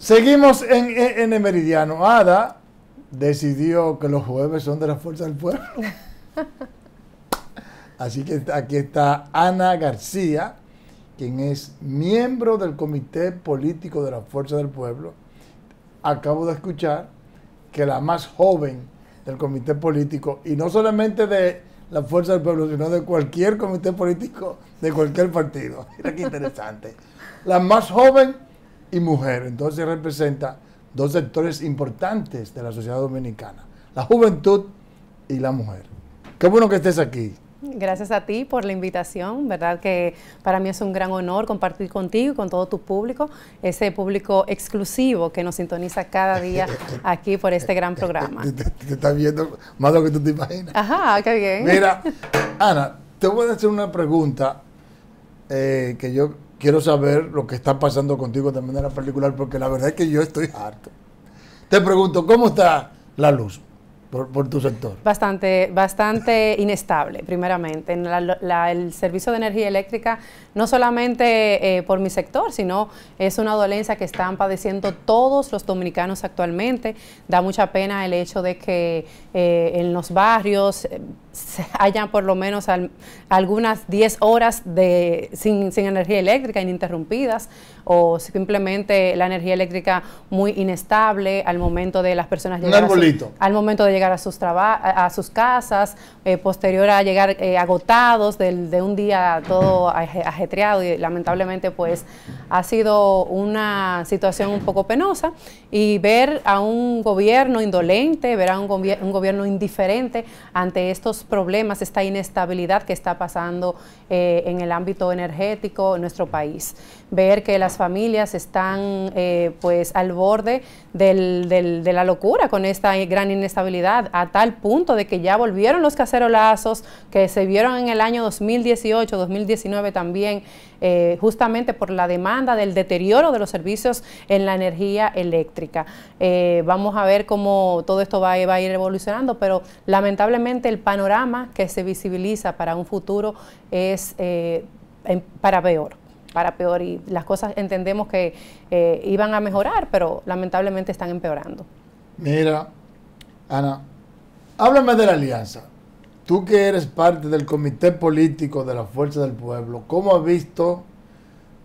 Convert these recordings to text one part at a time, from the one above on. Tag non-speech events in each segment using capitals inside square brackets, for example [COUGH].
Seguimos en, el meridiano. Ada decidió que los jueves son de la fuerza del pueblo. [LAUGHS] Así que aquí está Ana García, quien es miembro del Comité Político de la Fuerza del Pueblo. Acabo de escuchar que la más joven del Comité Político, y no solamente de la Fuerza del Pueblo, sino de cualquier comité político de cualquier partido. [LAUGHS] Mira qué interesante. La más joven y mujer. Entonces representa dos sectores importantes de la sociedad dominicana, la juventud y la mujer. Qué bueno que estés aquí. Gracias a ti por la invitación, verdad que para mí es un gran honor compartir contigo y con todo tu público, ese público exclusivo que nos sintoniza cada día [LAUGHS] aquí por este gran programa. Te, estás viendo más de lo que tú te imaginas. Ajá, qué bien. Mira, Ana, te voy a hacer una pregunta eh, que yo quiero saber lo que está pasando contigo de manera particular, porque la verdad es que yo estoy harto. Te pregunto, ¿cómo está la luz? por, tu sector? Bastante, bastante inestable, primeramente. En el servicio de energía eléctrica, no solamente eh, por mi sector, sino es una dolencia que están padeciendo todos los dominicanos actualmente. Da mucha pena el hecho de que eh, en los barrios eh, ...haya por lo menos algunas 10 horas de, sin, energía eléctrica, ininterrumpidas, o simplemente la energía eléctrica muy inestable al momento de las personas llegar. Un al momento de llegar a sus, a sus casas, eh, posterior a llegar eh, agotados del, de un día todo ajetreado y lamentablemente pues ha sido una situación un poco penosa y ver a un gobierno indolente, ver a un, un gobierno indiferente ante estos problemas, esta inestabilidad que está pasando eh, en el ámbito energético en nuestro país. Ver que las familias están pues al borde del, de la locura con esta gran inestabilidad a tal punto de que ya volvieron los cacerolazos que se vieron en el año 2018, 2019 también, eh, justamente por la demanda del deterioro de los servicios en la energía eléctrica. Eh, vamos a ver cómo todo esto va, a ir evolucionando, pero lamentablemente el panorama que se visibiliza para un futuro es eh, para peor para peor y las cosas entendemos que iban a mejorar, pero lamentablemente están empeorando. Mira, Ana, háblame de la alianza. Tú que eres parte del comité político de la Fuerza del Pueblo, ¿cómo ha visto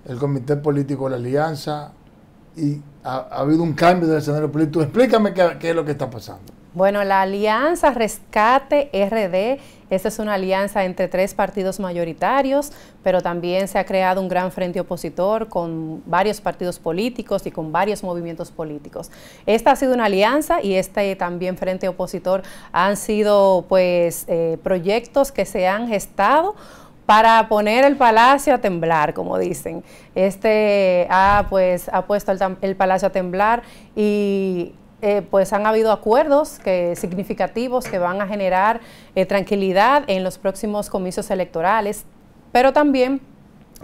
el comité político de la alianza y ha, habido un cambio del escenario político? Explícame qué es lo que está pasando. Bueno, la alianza Rescate RD, esta es una alianza entre tres partidos mayoritarios, pero también se ha creado un gran frente opositor con varios partidos políticos y con varios movimientos políticos. Esta ha sido una alianza y este también frente opositor han sido pues eh, proyectos que se han gestado para poner el palacio a temblar, como dicen. Este ha, pues, ha puesto el palacio a temblar y eh, pues han habido acuerdos que, significativos que van a generar eh, tranquilidad en los próximos comicios electorales, pero también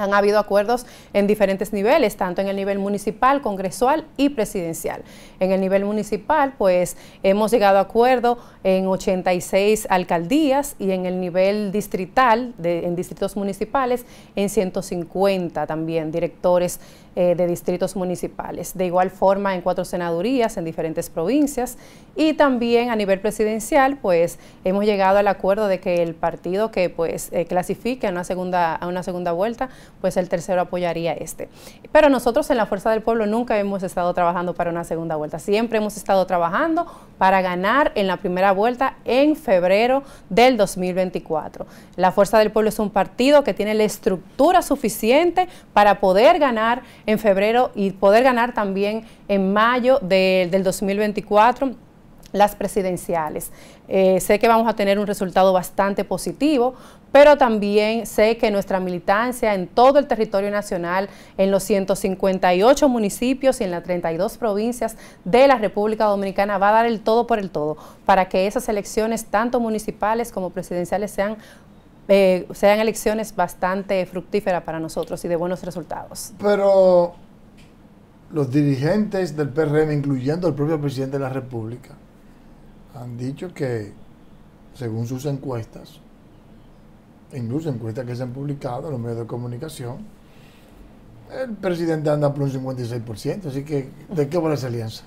han habido acuerdos en diferentes niveles, tanto en el nivel municipal, congresual y presidencial. En el nivel municipal, pues hemos llegado a acuerdo en 86 alcaldías y en el nivel distrital, en distritos municipales, en 150 también directores eh, de distritos municipales. De igual forma, en cuatro senadurías en diferentes provincias y también a nivel presidencial, pues hemos llegado al acuerdo de que el partido que pues eh, clasifique una segunda, a una segunda vuelta pues el tercero apoyaría este. Pero nosotros en la Fuerza del Pueblo nunca hemos estado trabajando para una segunda vuelta, siempre hemos estado trabajando para ganar en la primera vuelta en febrero del 2024. La Fuerza del Pueblo es un partido que tiene la estructura suficiente para poder ganar en febrero y poder ganar también en mayo del 2024 las presidenciales. Eh, sé que vamos a tener un resultado bastante positivo pero también sé que nuestra militancia en todo el territorio nacional, en los 158 municipios y en las 32 provincias de la República Dominicana va a dar el todo por el todo para que esas elecciones, tanto municipales como presidenciales, sean eh, sean elecciones bastante fructíferas para nosotros y de buenos resultados. Pero los dirigentes del PRM, incluyendo el propio presidente de la República, han dicho que, según sus encuestas, incluso encuestas que se han publicado en los medios de comunicación, el presidente anda por un 56%, así que ¿de qué va esa alianza?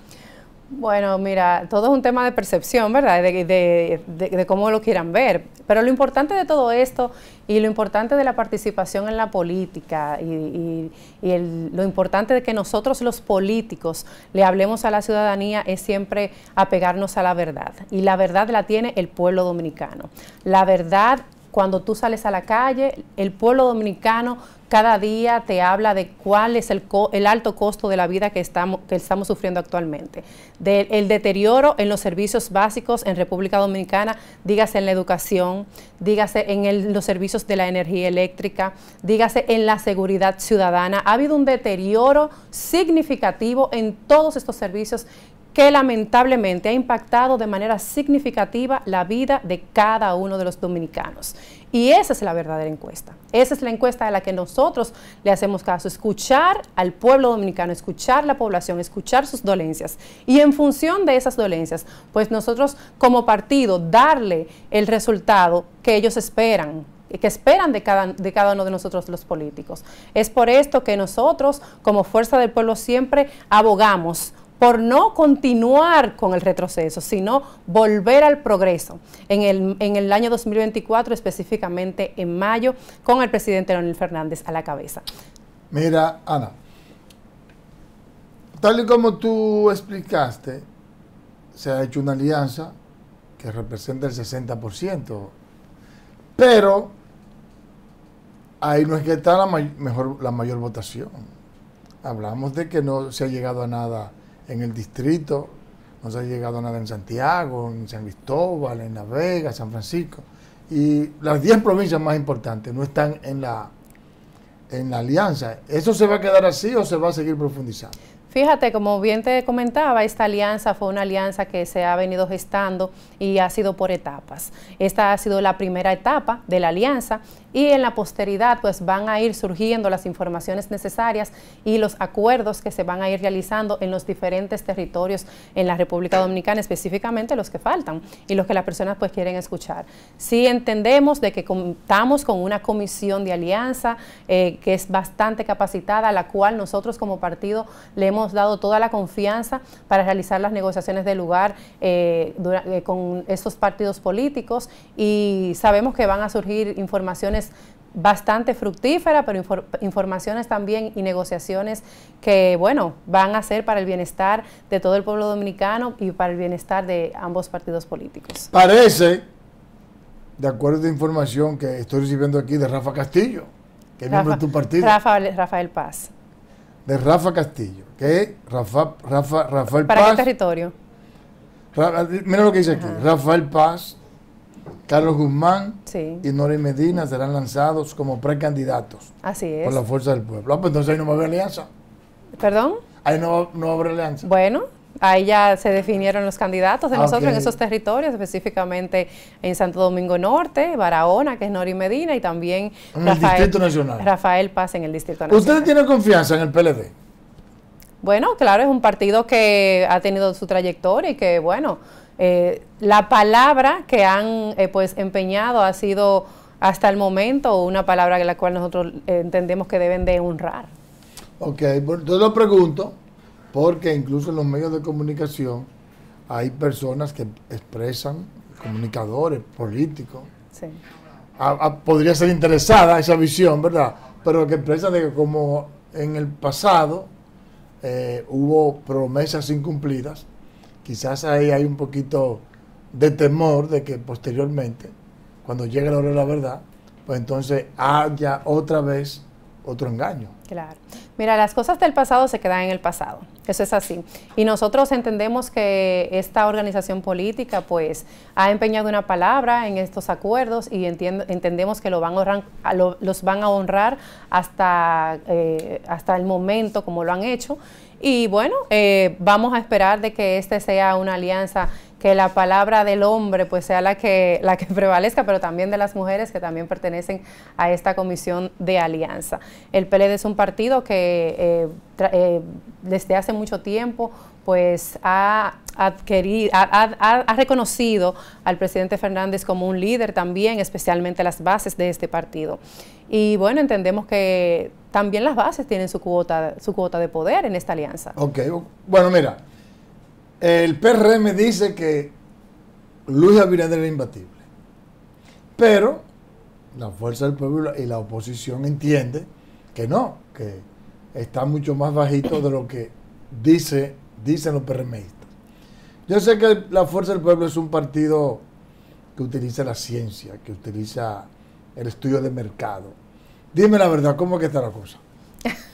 Bueno, mira, todo es un tema de percepción, ¿verdad? De, cómo lo quieran ver. Pero lo importante de todo esto y lo importante de la participación en la política y, lo importante de que nosotros los políticos le hablemos a la ciudadanía es siempre apegarnos a la verdad. Y la verdad la tiene el pueblo dominicano. La verdad cuando tú sales a la calle, el pueblo dominicano cada día te habla de cuál es el, el alto costo de la vida que estamos, que estamos sufriendo actualmente, del deterioro en los servicios básicos en República Dominicana, dígase en la educación, dígase en los servicios de la energía eléctrica, dígase en la seguridad ciudadana. Ha habido un deterioro significativo en todos estos servicios que lamentablemente ha impactado de manera significativa la vida de cada uno de los dominicanos. Y esa es la verdadera encuesta. Esa es la encuesta a la que nosotros le hacemos caso. Escuchar al pueblo dominicano, escuchar la población, escuchar sus dolencias. Y en función de esas dolencias, pues nosotros como partido darle el resultado que ellos esperan, que esperan de cada, de cada uno de nosotros los políticos. Es por esto que nosotros, como Fuerza del Pueblo, siempre abogamos por no continuar con el retroceso, sino volver al progreso en el, año 2024, específicamente en mayo, con el presidente Leonel Fernández a la cabeza. Mira, Ana, tal y como tú explicaste, se ha hecho una alianza que representa el 60%, pero ahí no es que está la, mejor, la mayor votación. Hablamos de que no se ha llegado a nada en el distrito, nos ha llegado nada en Santiago, en San Cristóbal, en La Vega, San Francisco. Y las 10 provincias más importantes no están en la, en la alianza. ¿Eso se va a quedar así o se va a seguir profundizando? Fíjate, como bien te comentaba, esta alianza fue una alianza que se ha venido gestando y ha sido por etapas. Esta ha sido la primera etapa de la alianza y en la posteridad pues van a ir surgiendo las informaciones necesarias y los acuerdos que se van a ir realizando en los diferentes territorios en la República Dominicana, específicamente los que faltan y los que las personas pues quieren escuchar. Sí entendemos de que contamos con una comisión de alianza eh, que es bastante capacitada, a la cual nosotros como partido le hemos dado toda la confianza para realizar las negociaciones de lugar eh, eh, con esos partidos políticos y sabemos que van a surgir informaciones bastante fructífera, pero informaciones también y negociaciones que, bueno, van a ser para el bienestar de todo el pueblo dominicano y para el bienestar de ambos partidos políticos. Parece, de acuerdo a información que estoy recibiendo aquí de Rafa Castillo, que es miembro de tu partido. Rafa, Rafael Paz. De Rafa Castillo, que Rafa, Rafa, Rafael Paz. ¿Para qué territorio? mira lo que dice aquí. Rafael Paz Carlos Guzmán y Nori Medina serán lanzados como precandidatos. Así es. Por la fuerza del pueblo. Ah, pues entonces ahí no va a haber alianza. ¿Perdón? Ahí no, va a haber alianza. Bueno, ahí ya se definieron los candidatos de ah, nosotros en esos territorios, específicamente en Santo Domingo Norte, Barahona, que es Nori Medina, y también Rafael, Nacional. Rafael Paz en el Distrito Nacional. ¿Usted tiene confianza en el PLD? Bueno, claro, es un partido que ha tenido su trayectoria y que, bueno, eh, la palabra que han eh, pues empeñado ha sido hasta el momento una palabra la cual nosotros eh, entendemos que deben de honrar. Ok, yo lo pregunto porque incluso en los medios de comunicación hay personas que expresan, comunicadores, políticos, ah, ah, podría ser interesada esa visión, ¿verdad? Pero que expresan de que como en el pasado hubo promesas incumplidas, Quizás ahí hay un poquito de temor de que posteriormente, cuando llegue la hora de la verdad, pues entonces haya otra vez otro engaño. Claro. Mira, las cosas del pasado se quedan en el pasado. Eso es así. Y nosotros entendemos que esta organización política pues ha empeñado una palabra en estos acuerdos y entendemos que lo van a los van a honrar hasta, eh, hasta el momento como lo han hecho. Y bueno, eh, vamos a esperar de que esta sea una alianza que la palabra del hombre pues sea la que, la que [LAUGHS] prevalezca, pero también de las mujeres que también pertenecen a esta comisión de alianza. El PLD es un partido que eh, eh, desde hace mucho tiempo pues ha adquirido, ha, reconocido al presidente Fernández como un líder también, especialmente las bases de este partido. Y bueno, entendemos que también las bases tienen su cuota, su cuota de poder en esta alianza. Ok, bueno, mira, el PRM dice que Luis Abinader es imbatible, pero la fuerza del pueblo y la oposición entiende que no, que está mucho más bajito de lo que dice, dicen los PRMistas. Yo sé que la Fuerza del Pueblo es un partido que utiliza la ciencia, que utiliza el estudio de mercado, Dime la verdad, ¿cómo que está la cosa?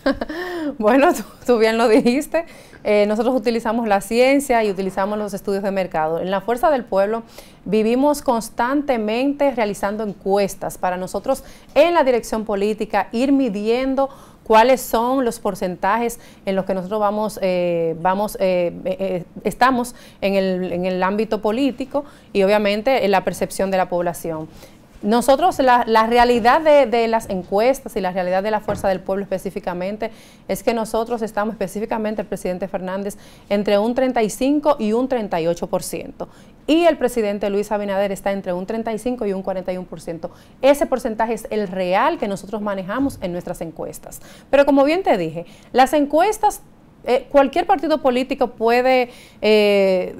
[LAUGHS] bueno, tú, bien lo dijiste. Eh, nosotros utilizamos la ciencia y utilizamos los estudios de mercado. En la Fuerza del Pueblo vivimos constantemente realizando encuestas para nosotros en la dirección política ir midiendo cuáles son los porcentajes en los que nosotros vamos, eh, vamos eh, estamos en el, en el, ámbito político y obviamente en la percepción de la población. Nosotros, la, la realidad de, de, las encuestas y la realidad de la fuerza del pueblo específicamente es que nosotros estamos específicamente, el presidente Fernández, entre un 35 y un 38%. Y el presidente Luis Abinader está entre un 35 y un 41%. Ese porcentaje es el real que nosotros manejamos en nuestras encuestas. Pero como bien te dije, las encuestas eh, cualquier partido político puede eh,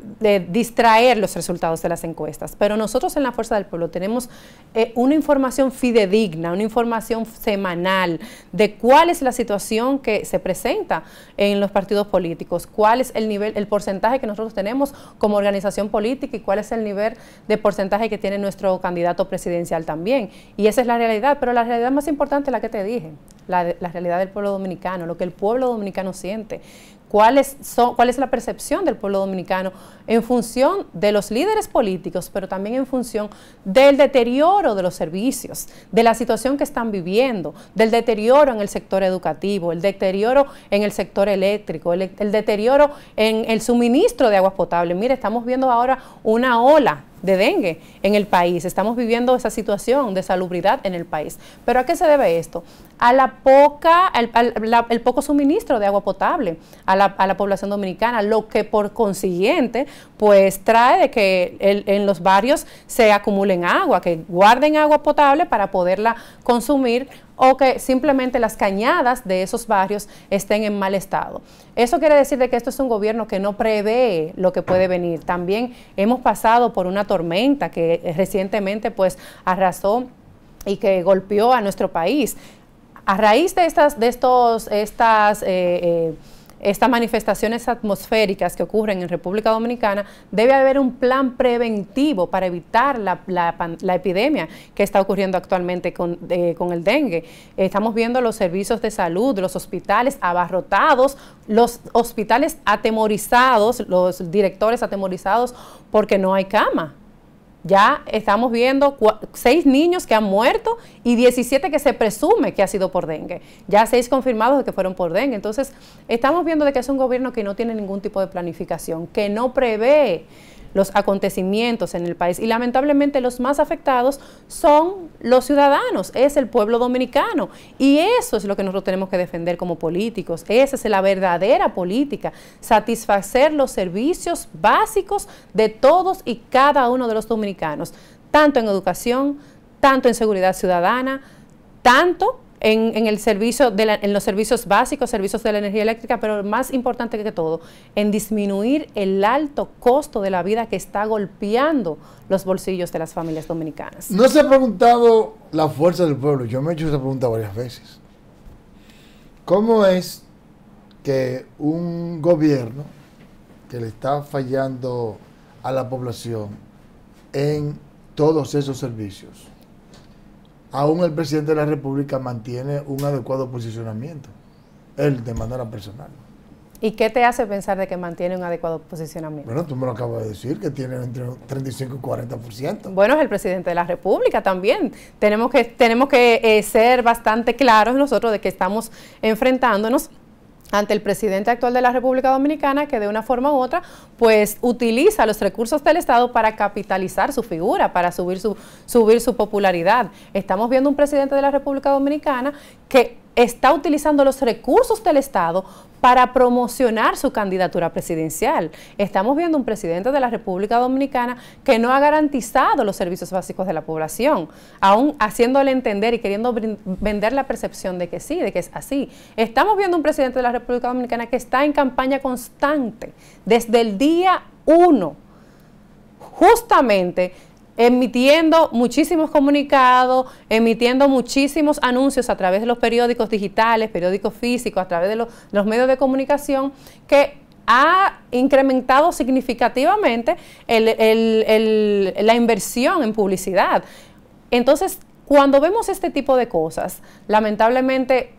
distraer los resultados de las encuestas, pero nosotros en la Fuerza del Pueblo tenemos eh, una información fidedigna, una información semanal de cuál es la situación que se presenta en los partidos políticos, cuál es el nivel, el porcentaje que nosotros tenemos como organización política y cuál es el nivel de porcentaje que tiene nuestro candidato presidencial también. Y esa es la realidad, pero la realidad más importante es la que te dije, la realidad del pueblo dominicano, lo que el pueblo dominicano siente cuál es, cuál es la percepción del pueblo dominicano en función de los líderes políticos, pero también en función del deterioro de los servicios, de la situación que están viviendo, del deterioro en el sector educativo, el deterioro en el sector eléctrico, el, el deterioro en el suministro de aguas potables. Mire, estamos viendo ahora una ola de dengue en el país. Estamos viviendo esa situación de salubridad en el país. ¿Pero a qué se debe esto? A la poca, al, el poco suministro de agua potable a la, a la, población dominicana, lo que por consiguiente pues trae de que en los barrios se acumulen agua, que guarden agua potable para poderla consumir o que simplemente las cañadas de esos barrios estén en mal estado. Eso quiere decir de que esto es un gobierno que no prevé lo que puede venir. También hemos pasado por una tormenta que recientemente pues arrasó y que golpeó a nuestro país. A raíz de estas, de estos, estas eh, eh, estas manifestaciones atmosféricas que ocurren en República Dominicana, debe haber un plan preventivo para evitar la, la, epidemia que está ocurriendo actualmente con, con el dengue. Estamos viendo los servicios de salud, los hospitales abarrotados, los hospitales atemorizados, los directores atemorizados porque no hay cama. Ya estamos viendo seis niños que han muerto y 17 que se presume que ha sido por dengue. Ya seis confirmados de que fueron por dengue. Entonces, estamos viendo de que es un gobierno que no tiene ningún tipo de planificación, que no prevé los acontecimientos en el país. Y lamentablemente los más afectados son los ciudadanos, es el pueblo dominicano. Y eso es lo que nosotros tenemos que defender como políticos. Esa es la verdadera política, satisfacer los servicios básicos de todos y cada uno de los dominicanos, tanto en educación, tanto en seguridad ciudadana, tanto en, el servicio de en los servicios básicos, servicios de la energía eléctrica, pero más importante que todo, en disminuir el alto costo de la vida que está golpeando los bolsillos de las familias dominicanas. No se ha preguntado la fuerza del pueblo, yo me he hecho esa pregunta varias veces. ¿Cómo es que un gobierno que le está fallando a la población en todos esos servicios aún el presidente de la República mantiene un adecuado posicionamiento, él de manera personal. ¿Y qué te hace pensar de que mantiene un adecuado posicionamiento? Bueno, tú me lo acabas de decir, que tiene entre 35 y 40%. Bueno, es el presidente de la República también. Tenemos que, tenemos que eh, ser bastante claros nosotros de que estamos enfrentándonos ante el presidente actual de la República Dominicana que de una forma u otra pues utiliza los recursos del Estado para capitalizar su figura, para subir su, subir su popularidad. Estamos viendo un presidente de la República Dominicana que está utilizando los recursos del Estado para promocionar su candidatura presidencial. Estamos viendo un presidente de la República Dominicana que no ha garantizado los servicios básicos de la población, aún haciéndole entender y queriendo vender la percepción de que sí, de que es así. Estamos viendo un presidente de la República Dominicana que está en campaña constante desde el día uno, justamente emitiendo muchísimos comunicados, emitiendo muchísimos anuncios a través de los periódicos digitales, periódicos físicos, a través de los, medios de comunicación, que ha incrementado significativamente la inversión en publicidad. Entonces, cuando vemos este tipo de cosas, lamentablemente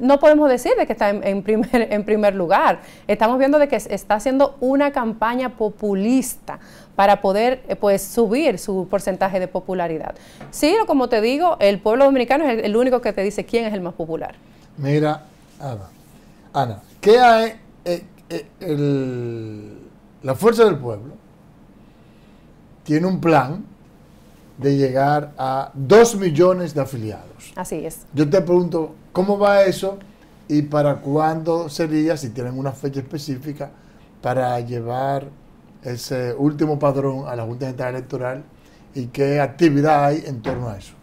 no podemos decir de que está en, primer, [LAUGHS] en primer lugar. Estamos viendo de que está haciendo una campaña populista para poder eh, pues, subir su porcentaje de popularidad. Sí, como te digo, el pueblo dominicano es el, único que te dice quién es el más popular. Mira, Ana, Ana ¿qué hay, eh, eh, la fuerza del pueblo tiene un plan de llegar a dos millones de afiliados. Así es. Yo te pregunto, ¿Cómo va eso? ¿Y para cuándo sería, si tienen una fecha específica, para llevar ese último padrón a la Junta Central Electoral y qué actividad hay en torno a eso?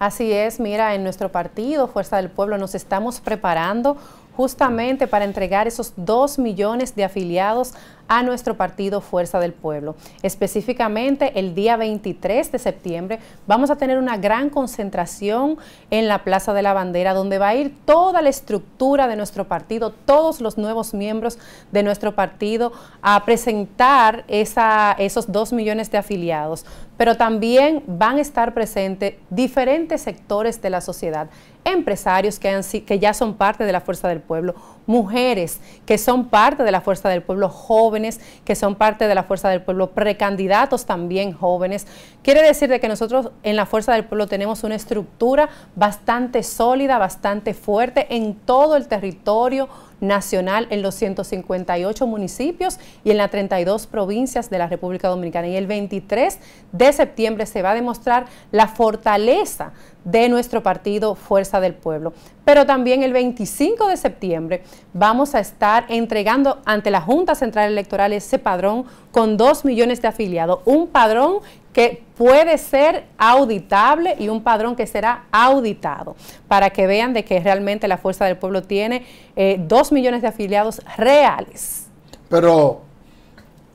Así es, mira, en nuestro partido, Fuerza del Pueblo, nos estamos preparando justamente para entregar esos 2 millones de afiliados a nuestro partido Fuerza del Pueblo. Específicamente el día 23 de septiembre vamos a tener una gran concentración en la Plaza de la Bandera donde va a ir toda la estructura de nuestro partido, todos los nuevos miembros de nuestro partido a presentar esos dos millones de afiliados pero también van a estar presentes diferentes sectores de la sociedad, empresarios que, ya son parte de la fuerza del pueblo, mujeres que son parte de la fuerza del pueblo, jóvenes que son parte de la fuerza del pueblo, precandidatos también jóvenes. Quiere decir de que nosotros en la fuerza del pueblo tenemos una estructura bastante sólida, bastante fuerte en todo el territorio nacional en los 158 municipios y en las 32 provincias de la República Dominicana. Y el 23 de septiembre se va a demostrar la fortaleza de nuestro partido Fuerza del Pueblo. Pero también el 25 de septiembre vamos a estar entregando ante la Junta Central Electoral ese padrón con 2 millones de afiliados, un padrón que puede ser auditable y un padrón que será auditado, para que vean de que realmente la Fuerza del Pueblo tiene eh, dos millones de afiliados reales. Pero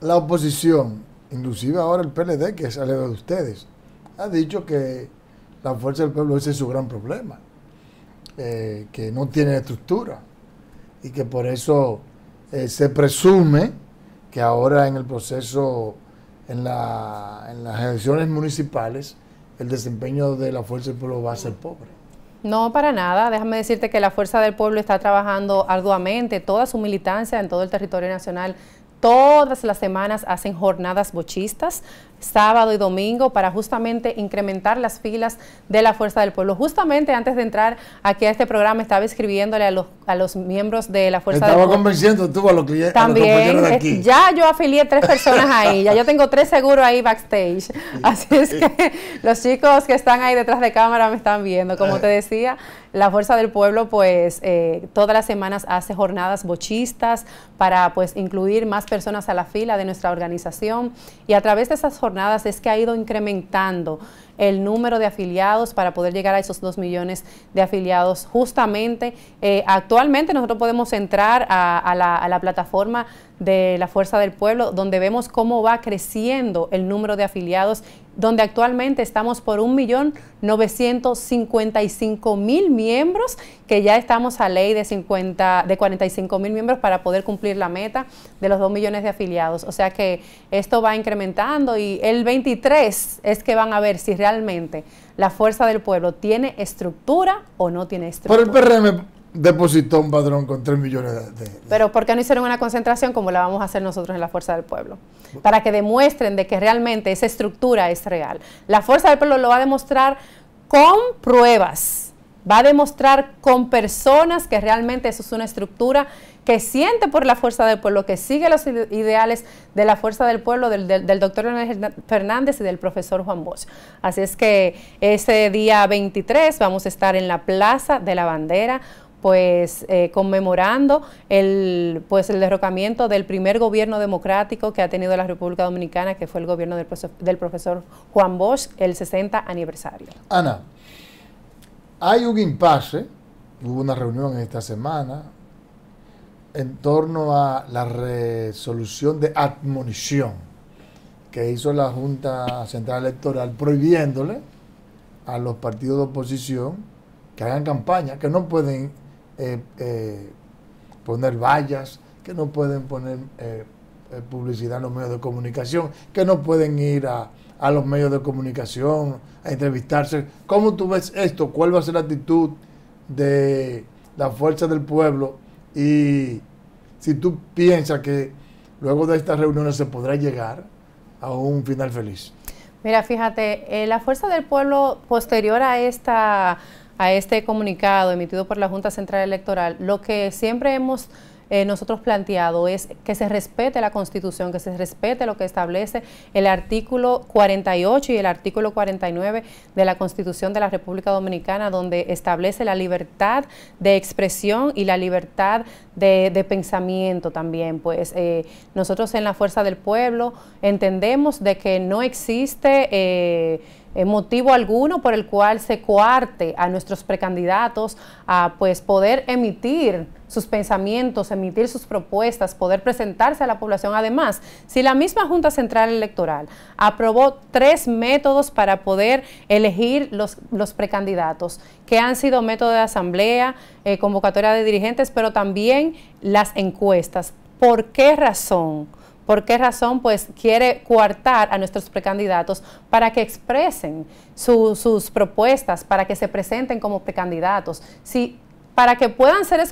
la oposición, inclusive ahora el PLD, que es de ustedes, ha dicho que la Fuerza del Pueblo ese es su gran problema, eh, que no tiene estructura y que por eso eh, se presume que ahora en el proceso en, las elecciones municipales, el desempeño de la Fuerza del Pueblo va a ser pobre. No, para nada. Déjame decirte que la Fuerza del Pueblo está trabajando arduamente, toda su militancia en todo el territorio nacional. Todas las semanas hacen jornadas bochistas sábado y domingo para justamente incrementar las filas de la Fuerza del Pueblo. Justamente antes de entrar aquí a este programa estaba escribiéndole a los, a los miembros de la Fuerza del Pueblo. Estaba convenciendo tú a los clientes. También, ya yo afilié tres personas ahí, ya yo tengo tres seguros ahí backstage. Así es que los chicos que están ahí detrás de cámara me están viendo. Como te decía, la Fuerza del Pueblo pues eh, todas las semanas hace jornadas bochistas para pues incluir más personas a la fila de nuestra organización y a través de esas jornadas es que ha ido incrementando el número de afiliados para poder llegar a esos 2 millones de afiliados. Justamente, eh, actualmente nosotros podemos entrar a, la, a, la, plataforma de la Fuerza del Pueblo, donde vemos cómo va creciendo el número de afiliados donde actualmente estamos por 1.955.000 miembros, que ya estamos a ley de, 50, de 45.000 miembros para poder cumplir la meta de los 2 millones de afiliados. O sea que esto va incrementando y el 23 es que van a ver si realmente la fuerza del pueblo tiene estructura o no tiene estructura depositó un padrón con 3 millones de, Pero ¿por qué no hicieron una concentración como la vamos a hacer nosotros en la Fuerza del Pueblo? Para que demuestren de que realmente esa estructura es real. La Fuerza del Pueblo lo va a demostrar con pruebas, va a demostrar con personas que realmente eso es una estructura que siente por la Fuerza del Pueblo, que sigue los ideales de la Fuerza del Pueblo, del, doctor Leonel Fernández y del profesor Juan Bosch. Así es que ese día 23 vamos a estar en la Plaza de la Bandera pues eh, conmemorando el, pues, el derrocamiento del primer gobierno democrático que ha tenido la República Dominicana, que fue el gobierno del profesor, del profesor Juan Bosch, el 60 aniversario. Ana, hay un impasse, hubo una reunión esta semana en torno a la resolución de admonición que hizo la Junta Central Electoral prohibiéndole a los partidos de oposición que hagan campaña, que no pueden eh, eh, poner vallas, que no pueden poner eh, eh, publicidad en los medios de comunicación, que no pueden ir a, los medios de comunicación a entrevistarse. ¿Cómo tú ves esto? ¿Cuál va a ser la actitud de la fuerza del pueblo? Y si tú piensas que luego de estas reuniones se podrá llegar a un final feliz. Mira, fíjate, la fuerza del pueblo posterior a esta a este comunicado emitido por la Junta Central Electoral, lo que siempre hemos eh, nosotros planteado es que se respete la Constitución, que se respete lo que establece el artículo 48 y el artículo 49 de la Constitución de la República Dominicana, donde establece la libertad de expresión y la libertad de, pensamiento también. Pues eh, nosotros en la Fuerza del Pueblo entendemos de que no existe... Eh, eh, motivo alguno por el cual se coarte a nuestros precandidatos a pues poder emitir sus pensamientos, emitir sus propuestas, poder presentarse a la población. Además, si la misma Junta Central Electoral aprobó tres métodos para poder elegir los, los precandidatos, que han sido método de asamblea, eh, convocatoria de dirigentes, pero también las encuestas. ¿Por qué razón? ¿Por qué razón? Pues quiere coartar a nuestros precandidatos para que expresen sus propuestas, para que se presenten como precandidatos. Si, para que puedan ser,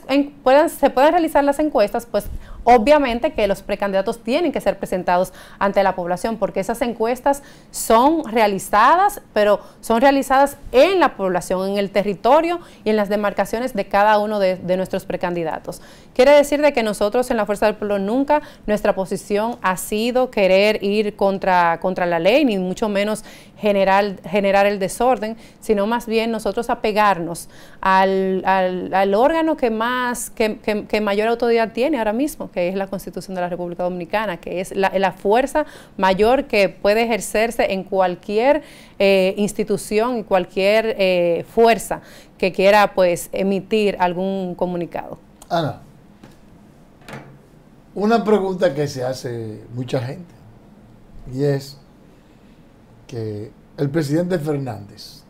puedan, se puedan realizar las encuestas, pues Obviamente que los precandidatos tienen que ser presentados ante la población porque esas encuestas son realizadas, pero son realizadas en la población, en el territorio y en las demarcaciones de cada uno de, nuestros precandidatos. Quiere decir de que nosotros en la Fuerza del Pueblo nunca nuestra posición ha sido querer ir contra, contra la ley, ni mucho menos generar, generar el desorden, sino más bien nosotros apegarnos al, al, órgano que más, que mayor autoridad tiene ahora mismo, que es la Constitución de la República Dominicana, que es la, fuerza mayor que puede ejercerse en cualquier eh, institución y cualquier eh, fuerza que quiera pues emitir algún comunicado. Ana, una pregunta que se hace mucha gente y es que el presidente Fernández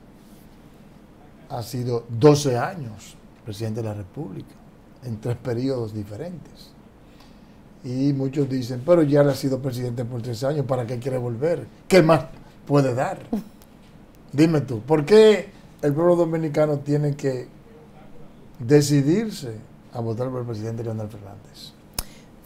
ha sido 12 años presidente de la República en tres periodos diferentes. Y muchos dicen, pero ya le ha sido presidente por tres años, ¿para qué quiere volver? ¿Qué más puede dar? Dime tú, ¿por qué el pueblo dominicano tiene que decidirse a votar por el presidente Leonel Fernández?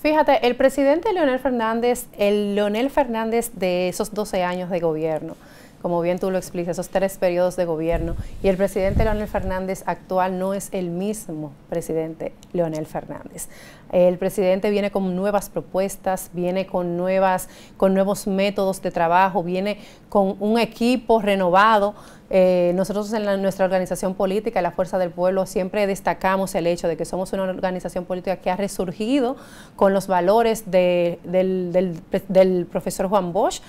Fíjate, el presidente Leonel Fernández, el Leonel Fernández de esos 12 años de gobierno, como bien tú lo explicas, esos tres periodos de gobierno, y el presidente Leonel Fernández actual no es el mismo presidente Leonel Fernández. El presidente viene con nuevas propuestas, viene con, nuevas, con nuevos métodos de trabajo, viene con un equipo renovado. Eh, nosotros en nuestra organización política, la Fuerza del Pueblo, siempre destacamos el hecho de que somos una organización política que ha resurgido con los valores del profesor Juan Bosch,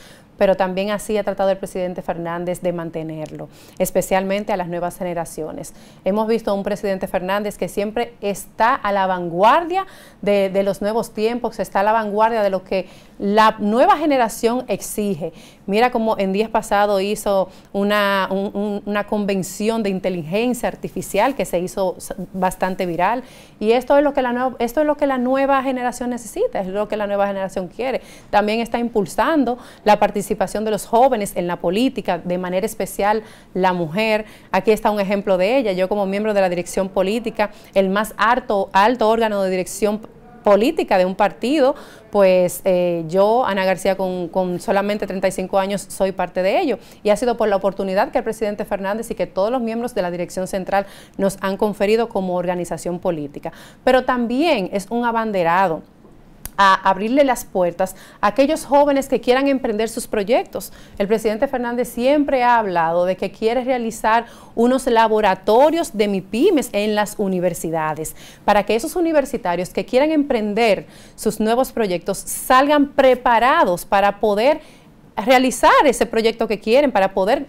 pero también así ha tratado el presidente Fernández de mantenerlo, especialmente a las nuevas generaciones. Hemos visto a un presidente Fernández que siempre está a la vanguardia de, los nuevos tiempos, está a la vanguardia de lo que la nueva generación exige. Mira cómo en días pasados hizo una, convención de inteligencia artificial que se hizo bastante viral y esto es lo que la esto es lo que la nueva generación necesita, es lo que la nueva generación quiere. También está impulsando la participación participación de los jóvenes en la política, de manera especial la mujer. Aquí está un ejemplo de ella. Yo como miembro de la dirección política, el más alto, alto órgano de dirección política de un partido, pues eh, yo, Ana García, con, con, solamente 35 años, soy parte de ello. Y ha sido por la oportunidad que el presidente Fernández y que todos los miembros de la Dirección Central nos han conferido como organización política. Pero también es un abanderado a abrirle las puertas a aquellos jóvenes que quieran emprender sus proyectos. El presidente Fernández siempre ha hablado de que quiere realizar unos laboratorios de MIPIMES en las universidades, para que esos universitarios que quieran emprender sus nuevos proyectos salgan preparados para poder realizar ese proyecto que quieren para poder,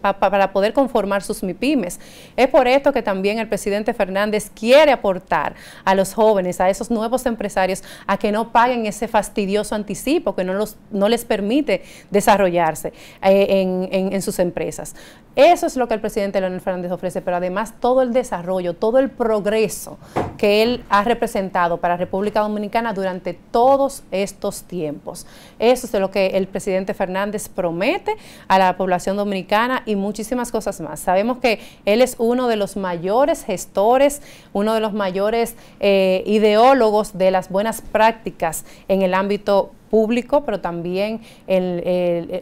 para poder conformar sus MIPIMES. Es por esto que también el presidente Fernández quiere aportar a los jóvenes, a esos nuevos empresarios, a que no paguen ese fastidioso anticipo que no, los, no les permite desarrollarse eh, en, sus empresas. Eso es lo que el presidente Leonel Fernández ofrece, pero además todo el desarrollo, todo el progreso que él ha representado para República Dominicana durante todos estos tiempos. Eso es lo que el presidente Fernández promete a la población dominicana y muchísimas cosas más. Sabemos que él es uno de los mayores gestores, uno de los mayores eh, ideólogos de las buenas prácticas en el ámbito público, pero también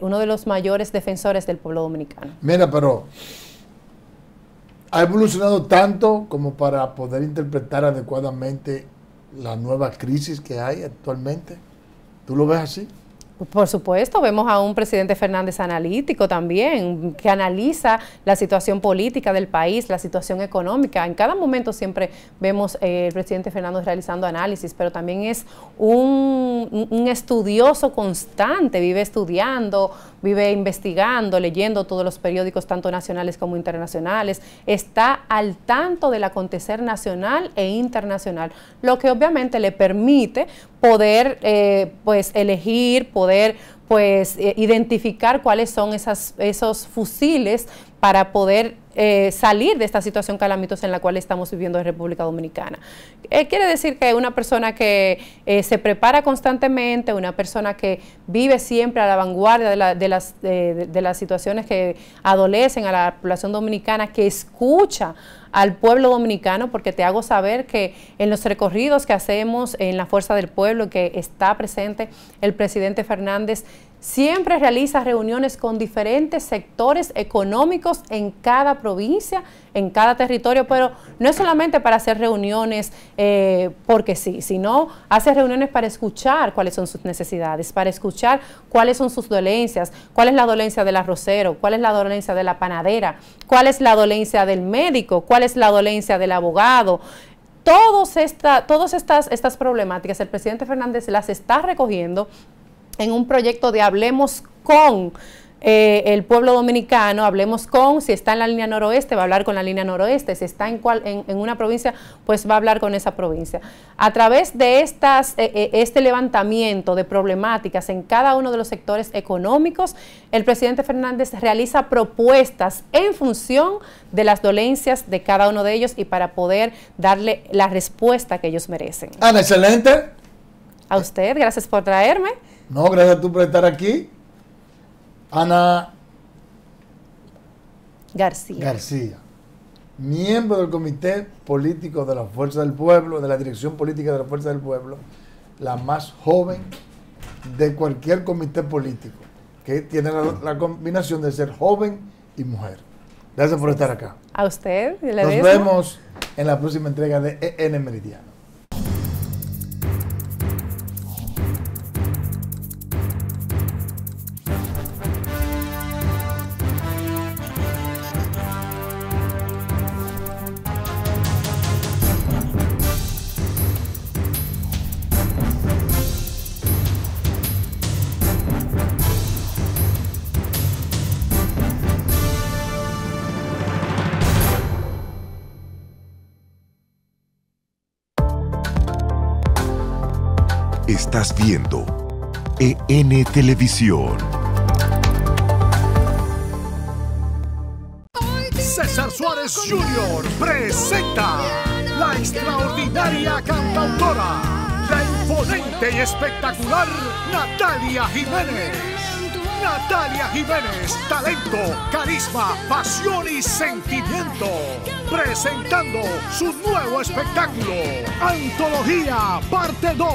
uno de los mayores defensores del pueblo dominicano. Mira, pero ha evolucionado tanto como para poder interpretar adecuadamente la nueva crisis que hay actualmente. ¿Tú lo ves así? Por supuesto, vemos a un presidente Fernández analítico también, que analiza la situación política del país, la situación económica. En cada momento siempre vemos al eh, el presidente Fernández realizando análisis, pero también es un estudioso constante, vive estudiando, vive investigando, leyendo todos los periódicos, tanto nacionales como internacionales, está al tanto del acontecer nacional e internacional, lo que obviamente le permite poder eh, pues elegir, poder pues eh, identificar cuáles son esos fusiles para poder eh, salir de esta situación calamitosa en la cual estamos viviendo en República Dominicana. Eh, quiere decir que una persona que eh, se prepara constantemente, una persona que vive siempre a la vanguardia de, las, de las situaciones que adolecen a la población dominicana, que escucha al pueblo dominicano porque te hago saber que en los recorridos que hacemos en la Fuerza del Pueblo, que está presente el presidente Fernández, siempre realiza reuniones con diferentes sectores económicos en cada provincia, en cada territorio, pero no es solamente para hacer reuniones eh, porque sí, sino hace reuniones para escuchar cuáles son sus necesidades, para escuchar cuáles son sus dolencias, cuál es la dolencia del arrocero, cuál es la dolencia de la panadera, cuál es la dolencia del médico, cuál es la dolencia del abogado, todos esta, todas estas, estas problemáticas, el presidente Fernández las está recogiendo en un proyecto de Hablemos con eh, el pueblo dominicano, hablemos con, si está en la línea noroeste, va a hablar con la línea noroeste, si está en, en, una provincia, pues va a hablar con esa provincia. A través de eh, eh, este levantamiento de problemáticas en cada uno de los sectores económicos, el presidente Fernández realiza propuestas en función de las dolencias de cada uno de ellos y para poder darle la respuesta que ellos merecen. Ana, excelente. A usted, gracias por traerme. No, gracias a tú por estar aquí. Ana García. García, miembro del Comité Político de la Fuerza del Pueblo, de la Dirección Política de la Fuerza del Pueblo, la más joven de cualquier comité político, que tiene la, combinación de ser joven y mujer. Gracias por estar acá. A usted. Nos vemos en la próxima entrega de EN Meridiano. estás viendo EN Televisión. César Suárez Jr. presenta la extraordinaria cantautora, la imponente y espectacular Natalia Jiménez. Natalia Jiménez, talento, carisma, pasión y sentimiento. Presentando su nuevo espectáculo, Antología, parte 2.